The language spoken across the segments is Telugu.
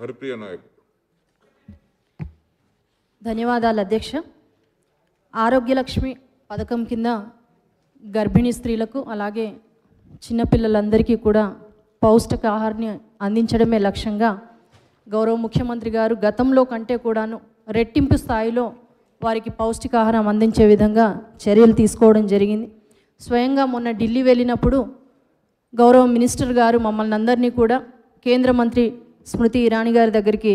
హరిప్రియ నాయక్ ధన్యవాదాలు అధ్యక్ష ఆరోగ్యలక్ష్మి పథకం కింద గర్భిణీ స్త్రీలకు అలాగే చిన్నపిల్లలందరికీ కూడా పౌష్టికాహారాన్ని అందించడమే లక్ష్యంగా గౌరవ ముఖ్యమంత్రి గారు గతంలో కంటే కూడాను రెట్టింపు స్థాయిలో వారికి పౌష్టికాహారం అందించే విధంగా చర్యలు తీసుకోవడం జరిగింది స్వయంగా మొన్న ఢిల్లీ వెళ్ళినప్పుడు గౌరవ మినిస్టర్ గారు మమ్మల్ని అందరినీ కూడా కేంద్ర మంత్రి స్మృతి ఇరానీ గారి దగ్గరికి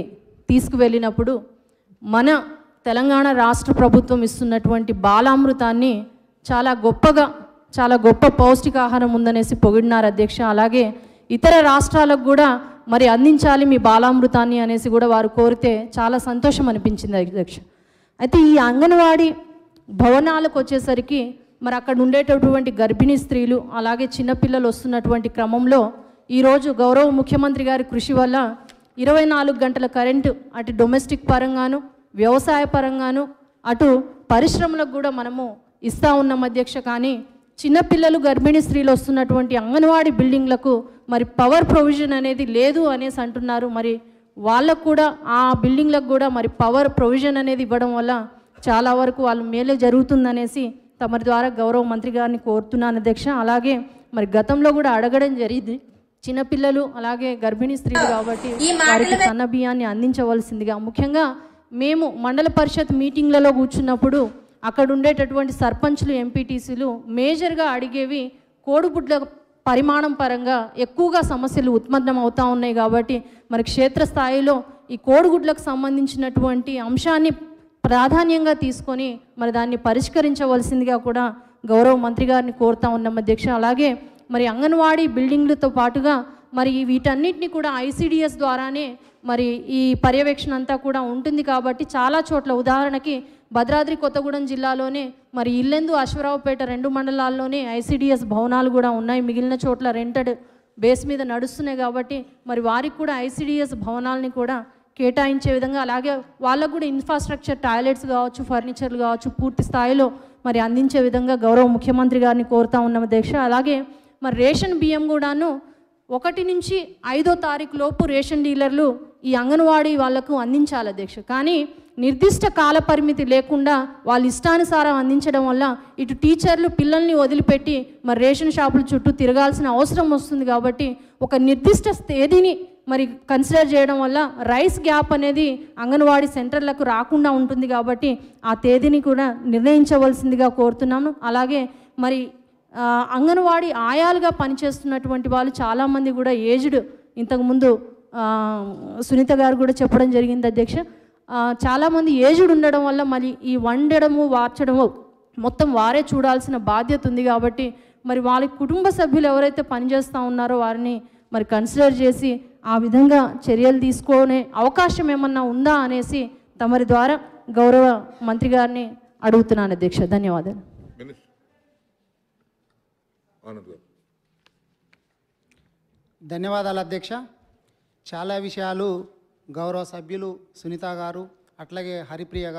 తీసుకువెళ్ళినప్పుడు మన తెలంగాణ రాష్ట్ర ప్రభుత్వం ఇస్తున్నటువంటి బాలామృతాన్ని చాలా గొప్పగా చాలా గొప్ప పౌష్టికాహారం ఉందనేసి పొగిడినారు అధ్యక్ష అలాగే ఇతర రాష్ట్రాలకు కూడా మరి అందించాలి మీ బాలామృతాన్ని అనేసి కూడా వారు కోరితే చాలా సంతోషం అనిపించింది అధ్యక్ష అయితే ఈ అంగన్వాడీ భవనాలకు వచ్చేసరికి మరి అక్కడ ఉండేటటువంటి గర్భిణీ స్త్రీలు అలాగే చిన్నపిల్లలు వస్తున్నటువంటి క్రమంలో ఈరోజు గౌరవ ముఖ్యమంత్రి గారి కృషి వల్ల ఇరవై నాలుగు గంటల కరెంటు అటు డొమెస్టిక్ పరంగాను వ్యవసాయ పరంగాను అటు పరిశ్రమలకు కూడా మనము ఇస్తా ఉన్నాం అధ్యక్ష కానీ చిన్నపిల్లలు గర్భిణీ స్త్రీలు వస్తున్నటువంటి అంగన్వాడీ బిల్డింగ్లకు మరి పవర్ ప్రొవిజన్ అనేది లేదు అనేసి అంటున్నారు మరి వాళ్ళకు కూడా ఆ బిల్డింగ్లకు కూడా మరి పవర్ ప్రొవిజన్ అనేది ఇవ్వడం వల్ల చాలా వరకు వాళ్ళు మేలే జరుగుతుందనేసి తమరి ద్వారా గౌరవ మంత్రి గారిని కోరుతున్నాను అధ్యక్ష అలాగే మరి గతంలో కూడా అడగడం జరిగింది చిన్నపిల్లలు అలాగే గర్భిణీ స్త్రీలు కాబట్టి వారికి తన బియ్యాన్ని అందించవలసిందిగా ముఖ్యంగా మేము మండల పరిషత్ మీటింగ్లలో కూర్చున్నప్పుడు అక్కడ ఉండేటటువంటి సర్పంచ్లు ఎంపీటీసీలు మేజర్గా అడిగేవి కోడిగుడ్ల పరిమాణం పరంగా ఎక్కువగా సమస్యలు ఉత్పన్నం అవుతూ ఉన్నాయి కాబట్టి మరి క్షేత్రస్థాయిలో ఈ కోడిగుడ్లకు సంబంధించినటువంటి అంశాన్ని ప్రాధాన్యంగా తీసుకొని మరి దాన్ని పరిష్కరించవలసిందిగా కూడా గౌరవ మంత్రి గారిని కోరుతా ఉన్నాం అధ్యక్ష అలాగే మరి అంగన్వాడీ బిల్డింగ్లతో పాటుగా మరి వీటన్నిటిని కూడా ఐసిడిఎస్ ద్వారానే మరి ఈ పర్యవేక్షణ అంతా కూడా ఉంటుంది కాబట్టి చాలా చోట్ల ఉదాహరణకి భద్రాద్రి కొత్తగూడెం జిల్లాలోనే మరి ఇల్లెందు అశ్వరావుపేట రెండు మండలాల్లోనే ఐసిడిఎస్ భవనాలు కూడా ఉన్నాయి మిగిలిన చోట్ల రెంటెడ్ బేస్ మీద నడుస్తున్నాయి కాబట్టి మరి వారికి కూడా ఐసిడిఎస్ భవనాలని కూడా కేటాయించే విధంగా అలాగే వాళ్ళకు కూడా ఇన్ఫ్రాస్ట్రక్చర్ టాయిలెట్స్ కావచ్చు ఫర్నిచర్లు కావచ్చు పూర్తి స్థాయిలో మరి అందించే విధంగా గౌరవ ముఖ్యమంత్రి గారిని కోరుతా ఉన్నాము దీక్ష అలాగే మరి రేషన్ బియ్యం కూడాను ఒకటి నుంచి ఐదో తారీఖు లోపు రేషన్ డీలర్లు ఈ అంగన్వాడీ వాళ్లకు అందించాలి అధ్యక్ష కానీ నిర్దిష్ట కాల పరిమితి లేకుండా వాళ్ళ ఇష్టానుసారం అందించడం వల్ల ఇటు టీచర్లు పిల్లల్ని వదిలిపెట్టి మరి రేషన్ షాపుల చుట్టూ తిరగాల్సిన అవసరం వస్తుంది కాబట్టి ఒక నిర్దిష్ట తేదీని మరి కన్సిడర్ చేయడం వల్ల రైస్ గ్యాప్ అనేది అంగన్వాడీ సెంటర్లకు రాకుండా ఉంటుంది కాబట్టి ఆ తేదీని కూడా నిర్ణయించవలసిందిగా కోరుతున్నాను అలాగే మరి అంగన్వాడీ ఆయాలుగా పనిచేస్తున్నటువంటి వాళ్ళు చాలామంది కూడా ఏజ్డ్ ఇంతకుముందు సునీత గారు కూడా చెప్పడం జరిగింది అధ్యక్ష చాలామంది ఏజ్డ్ ఉండడం వల్ల మళ్ళీ ఈ వండడము వార్చడము మొత్తం వారే చూడాల్సిన బాధ్యత ఉంది కాబట్టి మరి వాళ్ళ కుటుంబ సభ్యులు ఎవరైతే పనిచేస్తూ ఉన్నారో వారిని మరి కన్సిడర్ చేసి ఆ విధంగా చర్యలు తీసుకునే అవకాశం ఏమన్నా ఉందా అనేసి తమరి ద్వారా గౌరవ మంత్రి గారిని అడుగుతున్నాను అధ్యక్ష ధన్యవాదాలు ఆనంద్ గారు ధన్యవాదాలు అధ్యక్ష చాలా విషయాలు గౌరవ సభ్యులు సునీత గారు అట్లాగే హరిప్రియ గారు